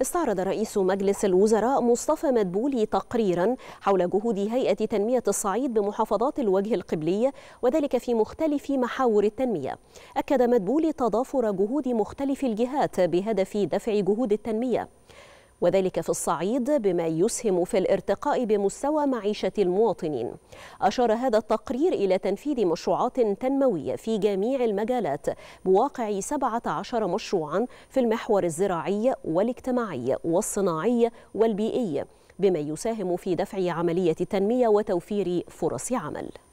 استعرض رئيس مجلس الوزراء مصطفى مدبولي تقريرا حول جهود هيئة تنمية الصعيد بمحافظات الوجه القبلي وذلك في مختلف محاور التنمية أكد مدبولي تضافر جهود مختلف الجهات بهدف دفع جهود التنمية وذلك في الصعيد بما يسهم في الارتقاء بمستوى معيشة المواطنين أشار هذا التقرير إلى تنفيذ مشروعات تنموية في جميع المجالات بواقع 17 مشروعا في المحور الزراعي والاجتماعي والصناعي والبيئي بما يساهم في دفع عملية التنمية وتوفير فرص عمل